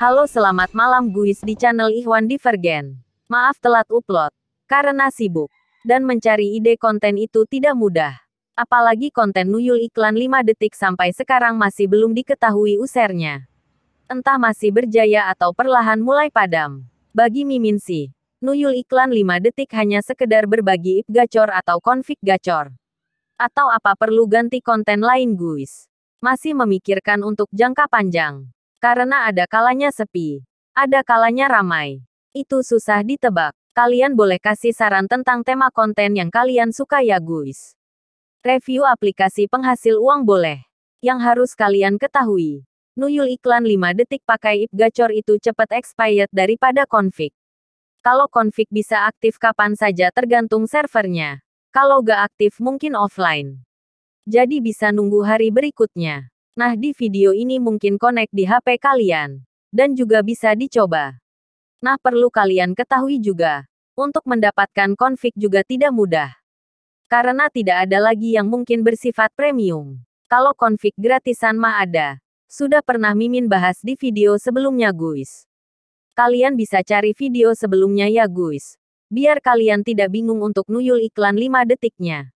Halo selamat malam guys di channel Ikhwan Divergen. Maaf telat upload, karena sibuk. Dan mencari ide konten itu tidak mudah. Apalagi konten nuyul iklan 5 detik sampai sekarang masih belum diketahui usernya. Entah masih berjaya atau perlahan mulai padam. Bagi Mimin sih, nuyul iklan 5 detik hanya sekedar berbagi ip gacor atau konfig gacor. Atau apa perlu ganti konten lain guys? Masih memikirkan untuk jangka panjang. Karena ada kalanya sepi. Ada kalanya ramai. Itu susah ditebak. Kalian boleh kasih saran tentang tema konten yang kalian suka ya guys. Review aplikasi penghasil uang boleh. Yang harus kalian ketahui. Nuyul iklan 5 detik pakai ip gacor itu cepat expired daripada config. Kalau config bisa aktif kapan saja tergantung servernya. Kalau gak aktif mungkin offline. Jadi bisa nunggu hari berikutnya. Nah di video ini mungkin connect di HP kalian. Dan juga bisa dicoba. Nah perlu kalian ketahui juga. Untuk mendapatkan config juga tidak mudah. Karena tidak ada lagi yang mungkin bersifat premium. Kalau config gratisan mah ada. Sudah pernah Mimin bahas di video sebelumnya guys. Kalian bisa cari video sebelumnya ya guys biar kalian tidak bingung untuk nuyul iklan 5 detiknya.